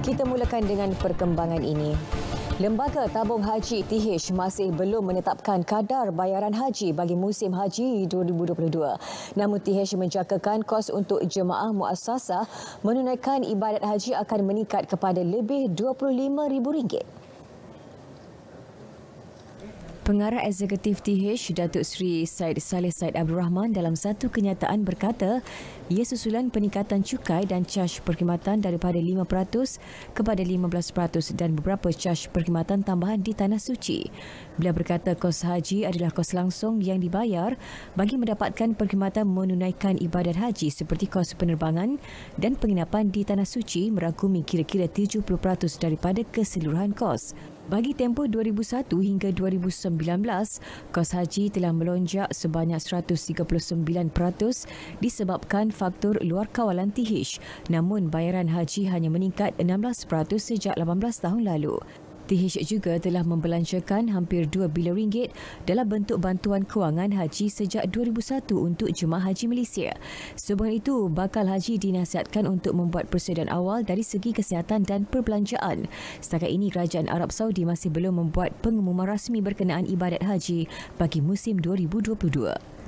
Kita mulakan dengan perkembangan ini. Lembaga Tabung Haji TH masih belum menetapkan kadar bayaran haji bagi musim haji 2022. Namun TH menjangkakan kos untuk jemaah muassasah menunaikan ibadat haji akan meningkat kepada lebih RM25,000. Pengarah Eksekutif TH Datuk Seri Said Saleh Said Abdul Rahman dalam satu kenyataan berkata ia susulan peningkatan cukai dan caj perkhidmatan daripada 5% kepada 15% dan beberapa caj perkhidmatan tambahan di Tanah Suci. Beliau berkata kos haji adalah kos langsung yang dibayar bagi mendapatkan perkhidmatan menunaikan ibadat haji seperti kos penerbangan dan penginapan di Tanah Suci merangkumi kira-kira 70% daripada keseluruhan kos. Bagi tempoh 2001 hingga 2019, kos haji telah melonjak sebanyak 139% disebabkan faktor luar kawalan TH. Namun bayaran haji hanya meningkat 16% sejak 18 tahun lalu. TH juga telah membelanjakan hampir 2 bilion ringgit dalam bentuk bantuan kewangan haji sejak 2001 untuk jemaah haji Malaysia. Sebelum itu, bakal haji dinasihatkan untuk membuat persediaan awal dari segi kesihatan dan perbelanjaan. Setakat ini, Kerajaan Arab Saudi masih belum membuat pengumuman rasmi berkenaan ibadat haji bagi musim 2022.